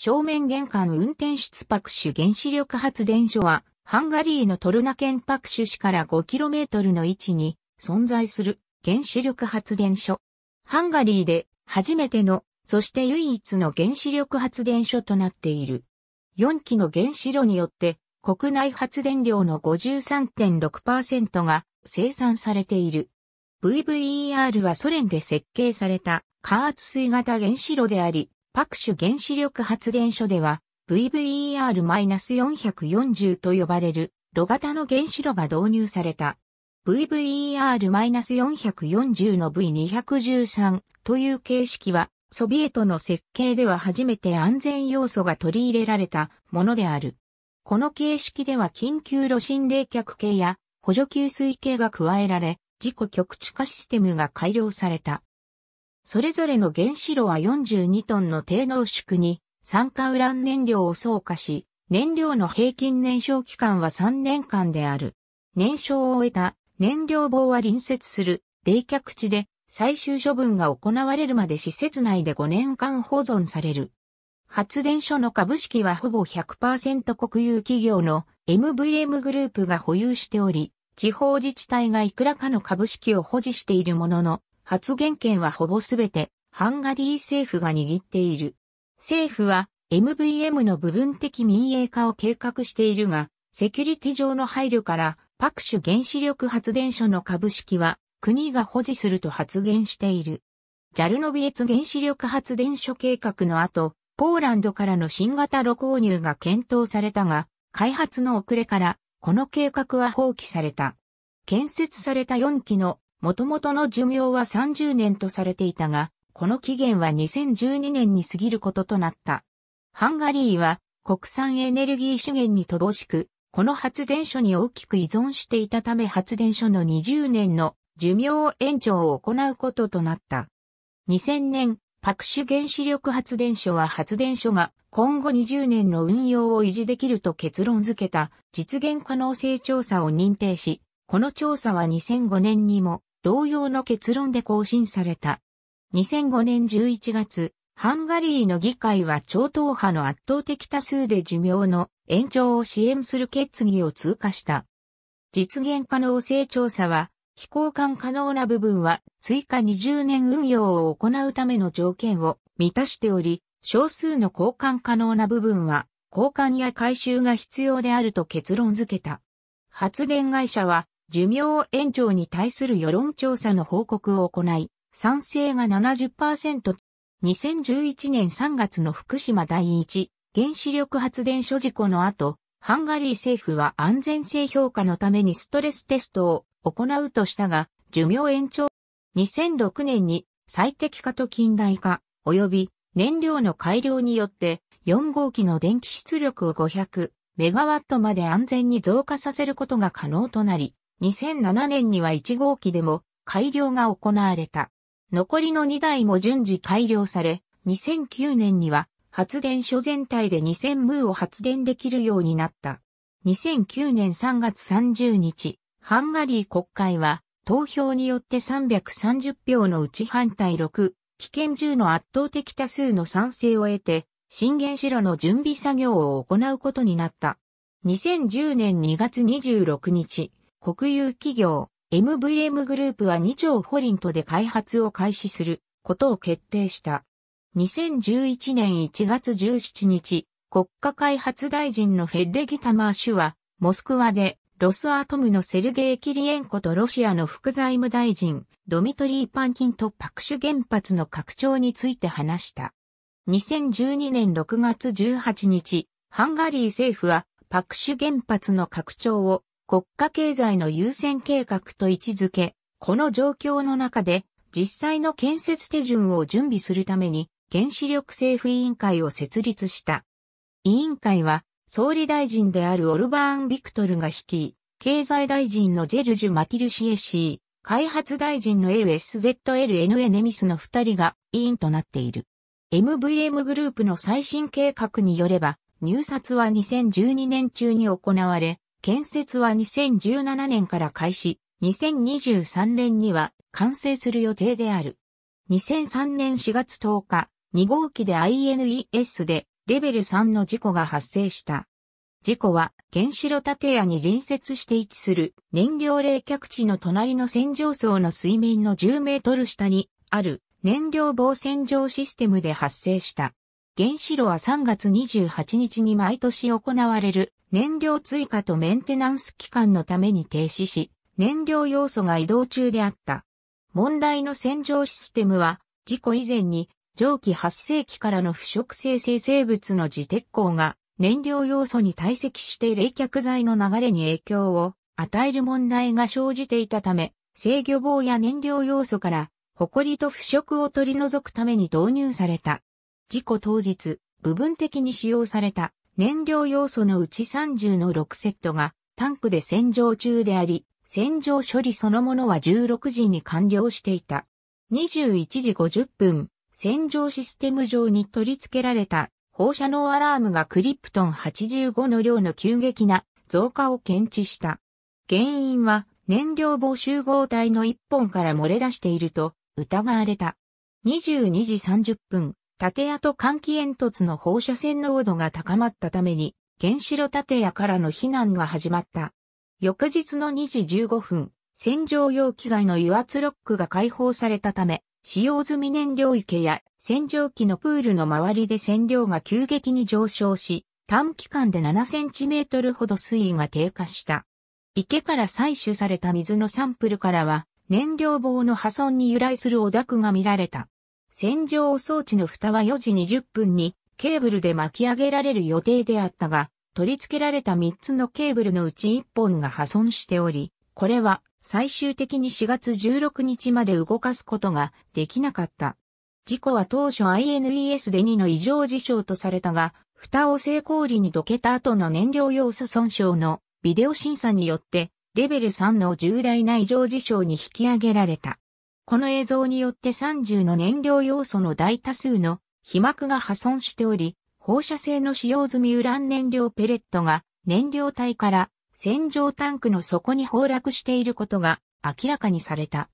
正面玄関運転室パクシュ原子力発電所は、ハンガリーのトルナ県パクシュ市から 5km の位置に存在する原子力発電所。ハンガリーで初めての、そして唯一の原子力発電所となっている。4基の原子炉によって国内発電量の53.6%が生産されている。VVER はソ連で設計された加圧水型原子炉であり、パクシュ原子力発電所では VVER-440 と呼ばれる炉型の原子炉が導入された。VVER-440 の V213 という形式はソビエトの設計では初めて安全要素が取り入れられたものである。この形式では緊急炉心冷却系や補助給水系が加えられ、自己局地化システムが改良された。それぞれの原子炉は42トンの低濃縮に酸化ウラン燃料を装加し、燃料の平均燃焼期間は3年間である。燃焼を終えた燃料棒は隣接する冷却地で最終処分が行われるまで施設内で5年間保存される。発電所の株式はほぼ100%国有企業の MVM グループが保有しており、地方自治体がいくらかの株式を保持しているものの、発言権はほぼすべてハンガリー政府が握っている。政府は MVM の部分的民営化を計画しているが、セキュリティ上の配慮からパクシュ原子力発電所の株式は国が保持すると発言している。ジャルノビエツ原子力発電所計画の後、ポーランドからの新型炉購入が検討されたが、開発の遅れから、この計画は放棄された。建設された4基の元々の寿命は30年とされていたが、この期限は2012年に過ぎることとなった。ハンガリーは国産エネルギー資源に乏しく、この発電所に大きく依存していたため発電所の20年の寿命延長を行うこととなった。2000年、パクシュ原子力発電所は発電所が今後20年の運用を維持できると結論付けた実現可能性調査を認定し、この調査は2005年にも同様の結論で更新された。2005年11月、ハンガリーの議会は超党派の圧倒的多数で寿命の延長を支援する決議を通過した。実現可能性調査は、非交換可能な部分は追加20年運用を行うための条件を満たしており、少数の交換可能な部分は交換や回収が必要であると結論付けた。発電会社は寿命延長に対する世論調査の報告を行い、賛成が70%、2011年3月の福島第一原子力発電所事故の後、ハンガリー政府は安全性評価のためにストレステストを行うとしたが、寿命延長。2006年に最適化と近代化、及び燃料の改良によって4号機の電気出力を500メガワットまで安全に増加させることが可能となり、2007年には1号機でも改良が行われた。残りの2台も順次改良され、2009年には発電所全体で2000ムーを発電できるようになった。2009年3月30日、ハンガリー国会は投票によって330票のうち反対6、危険10の圧倒的多数の賛成を得て、新原子炉の準備作業を行うことになった。2010年2月26日、国有企業 MVM グループは2兆ホリントで開発を開始することを決定した。2011年1月17日、国家開発大臣のフェッレギタマー氏は、モスクワでロスアトムのセルゲイ・キリエンコとロシアの副財務大臣、ドミトリー・パンキンとパクシュ原発の拡張について話した。2012年6月18日、ハンガリー政府はパクシュ原発の拡張を国家経済の優先計画と位置づけ、この状況の中で実際の建設手順を準備するために原子力政府委員会を設立した。委員会は総理大臣であるオルバーン・ビクトルが率い、経済大臣のジェルジュ・マティルシエシー、開発大臣の LSZLNN ネミスの2人が委員となっている。MVM グループの最新計画によれば、入札は2012年中に行われ、建設は2017年から開始、2023年には完成する予定である。2003年4月10日、2号機で INES でレベル3の事故が発生した。事故は原子炉建屋に隣接して位置する燃料冷却地の隣の洗浄層の水面の10メートル下にある燃料防洗浄システムで発生した。原子炉は3月28日に毎年行われる燃料追加とメンテナンス期間のために停止し、燃料要素が移動中であった。問題の洗浄システムは、事故以前に蒸気発生期からの腐食生成生物の自鉄鋼が燃料要素に堆積して冷却剤の流れに影響を与える問題が生じていたため、制御棒や燃料要素からリと腐食を取り除くために導入された。事故当日、部分的に使用された燃料要素のうち30の6セットがタンクで洗浄中であり、洗浄処理そのものは16時に完了していた。21時50分、洗浄システム上に取り付けられた放射能アラームがクリプトン85の量の急激な増加を検知した。原因は燃料棒集合体の1本から漏れ出していると疑われた。22時30分、建屋と換気煙突の放射線濃度が高まったために、原子炉建屋からの避難が始まった。翌日の2時15分、洗浄容器外の油圧ロックが解放されたため、使用済み燃料池や洗浄機のプールの周りで線量が急激に上昇し、短期間で7センチメートルほど水位が低下した。池から採取された水のサンプルからは、燃料棒の破損に由来する汚濁が見られた。洗浄装置の蓋は4時20分にケーブルで巻き上げられる予定であったが、取り付けられた3つのケーブルのうち1本が破損しており、これは最終的に4月16日まで動かすことができなかった。事故は当初 INES で2の異常事象とされたが、蓋を成功裏にどけた後の燃料要素損傷のビデオ審査によって、レベル3の重大な異常事象に引き上げられた。この映像によって30の燃料要素の大多数の被膜が破損しており、放射性の使用済みウラン燃料ペレットが燃料体から洗浄タンクの底に崩落していることが明らかにされた。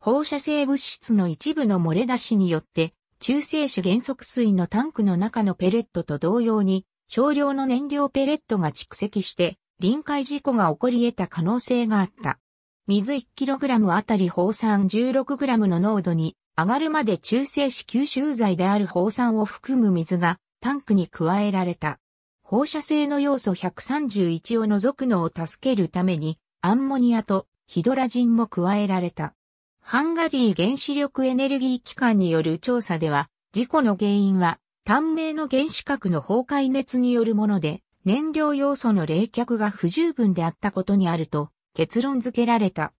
放射性物質の一部の漏れ出しによって、中性子原則水のタンクの中のペレットと同様に、少量の燃料ペレットが蓄積して、臨界事故が起こり得た可能性があった。水 1kg あたり放酸 16g の濃度に上がるまで中性子吸収剤である放酸を含む水がタンクに加えられた。放射性の要素131を除くのを助けるためにアンモニアとヒドラジンも加えられた。ハンガリー原子力エネルギー機関による調査では、事故の原因は、短命の原子核の崩壊熱によるもので、燃料要素の冷却が不十分であったことにあると結論付けられた。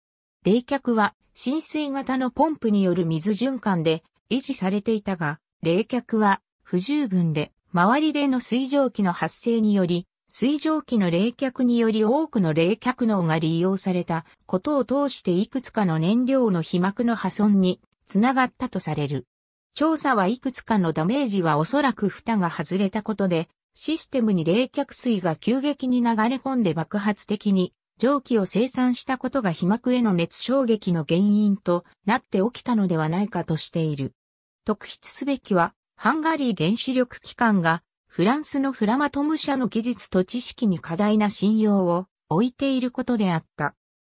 冷却は浸水型のポンプによる水循環で維持されていたが、冷却は不十分で周りでの水蒸気の発生により、水蒸気の冷却により多くの冷却能が利用されたことを通していくつかの燃料の被膜の破損につながったとされる。調査はいくつかのダメージはおそらく蓋が外れたことで、システムに冷却水が急激に流れ込んで爆発的に蒸気を生産したことが被膜への熱衝撃の原因となって起きたのではないかとしている。特筆すべきは、ハンガリー原子力機関が、フランスのフラマトム社の技術と知識に過大な信用を置いていることであった。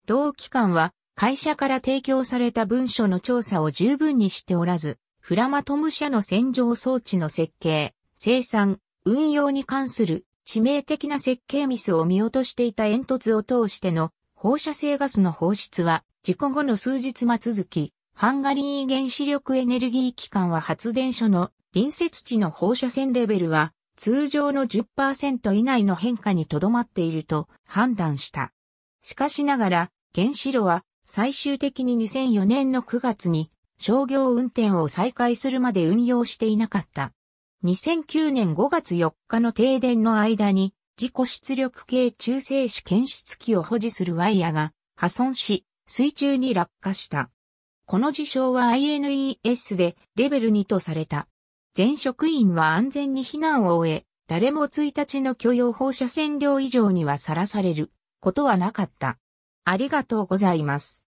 同機関は、会社から提供された文書の調査を十分にしておらず、フラマトム社の洗浄装置の設計、生産、運用に関する致命的な設計ミスを見落としていた煙突を通しての放射性ガスの放出は事故後の数日間続き、ハンガリー原子力エネルギー機関は発電所の隣接地の放射線レベルは通常の10%以内の変化にとどまっていると判断した。しかしながら原子炉は最終的に2004年の9月に商業運転を再開するまで運用していなかった。2009年5月4日の停電の間に、自己出力系中性子検出器を保持するワイヤが破損し、水中に落下した。この事象は INES でレベル2とされた。全職員は安全に避難を終え、誰も1日の許容放射線量以上にはさらされることはなかった。ありがとうございます。